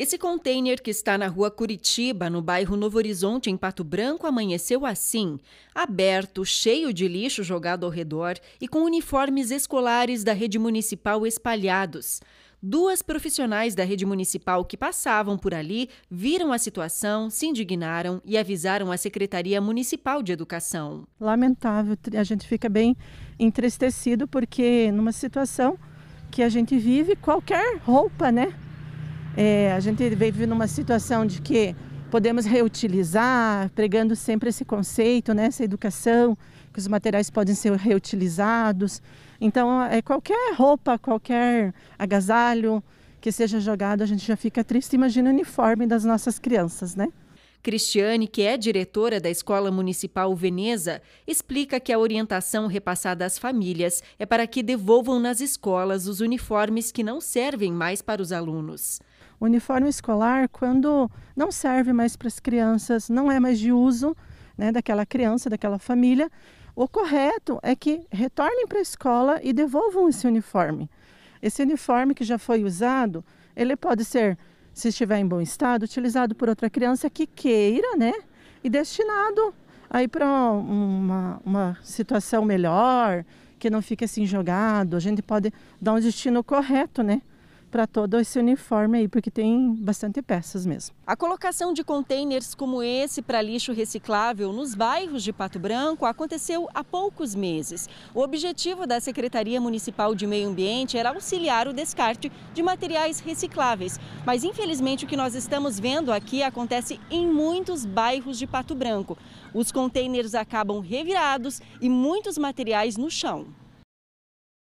Esse container que está na rua Curitiba, no bairro Novo Horizonte, em Pato Branco, amanheceu assim, aberto, cheio de lixo jogado ao redor e com uniformes escolares da rede municipal espalhados. Duas profissionais da rede municipal que passavam por ali viram a situação, se indignaram e avisaram a Secretaria Municipal de Educação. Lamentável, a gente fica bem entristecido porque numa situação que a gente vive, qualquer roupa, né? É, a gente vive numa situação de que podemos reutilizar, pregando sempre esse conceito, né, essa educação, que os materiais podem ser reutilizados. Então, é qualquer roupa, qualquer agasalho que seja jogado, a gente já fica triste, imagina o uniforme das nossas crianças, né? Cristiane, que é diretora da Escola Municipal Veneza, explica que a orientação repassada às famílias é para que devolvam nas escolas os uniformes que não servem mais para os alunos. O uniforme escolar, quando não serve mais para as crianças, não é mais de uso né, daquela criança, daquela família, o correto é que retornem para a escola e devolvam esse uniforme. Esse uniforme que já foi usado, ele pode ser se estiver em bom estado, utilizado por outra criança que queira, né? E destinado aí para uma, uma situação melhor, que não fique assim jogado. A gente pode dar um destino correto, né? para todo esse uniforme aí, porque tem bastante peças mesmo. A colocação de containers como esse para lixo reciclável nos bairros de Pato Branco aconteceu há poucos meses. O objetivo da Secretaria Municipal de Meio Ambiente era auxiliar o descarte de materiais recicláveis, mas infelizmente o que nós estamos vendo aqui acontece em muitos bairros de Pato Branco. Os containers acabam revirados e muitos materiais no chão.